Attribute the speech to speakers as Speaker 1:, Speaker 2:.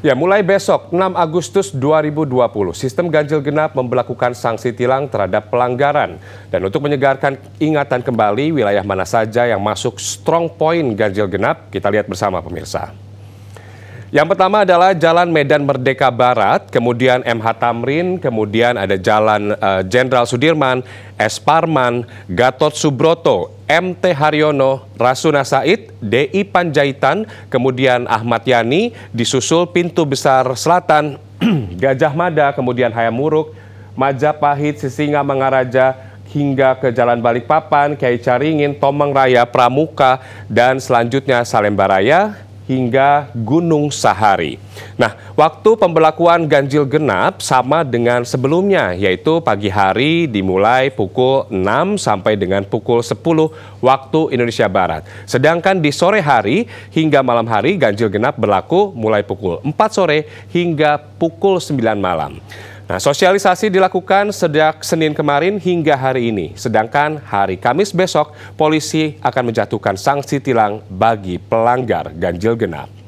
Speaker 1: Ya, mulai besok 6 Agustus 2020, sistem ganjil genap memperlakukan sanksi tilang terhadap pelanggaran. Dan untuk menyegarkan ingatan kembali wilayah mana saja yang masuk strong point ganjil genap, kita lihat bersama pemirsa. Yang pertama adalah Jalan Medan Merdeka Barat, kemudian MH Tamrin, kemudian ada Jalan eh, Jenderal uh, Sudirman, S. Parman, Gatot Subroto, MT Haryono, Rasuna Said, DI Panjaitan, kemudian Ahmad Yani, disusul Pintu Besar Selatan, Gajah Mada, kemudian Hayam Hayamuruk, Majapahit, Sisinga Mangaraja, hingga ke Jalan Balikpapan, Kiai Caringin, Tomang Raya, Pramuka, dan selanjutnya Salemba Raya hingga Gunung Sahari. Nah, waktu pemberlakuan ganjil genap sama dengan sebelumnya, yaitu pagi hari dimulai pukul 6 sampai dengan pukul 10 waktu Indonesia Barat. Sedangkan di sore hari hingga malam hari ganjil genap berlaku mulai pukul 4 sore hingga pukul 9 malam. Nah, sosialisasi dilakukan sejak Senin kemarin hingga hari ini. Sedangkan hari Kamis besok, polisi akan menjatuhkan sanksi tilang bagi pelanggar ganjil genap.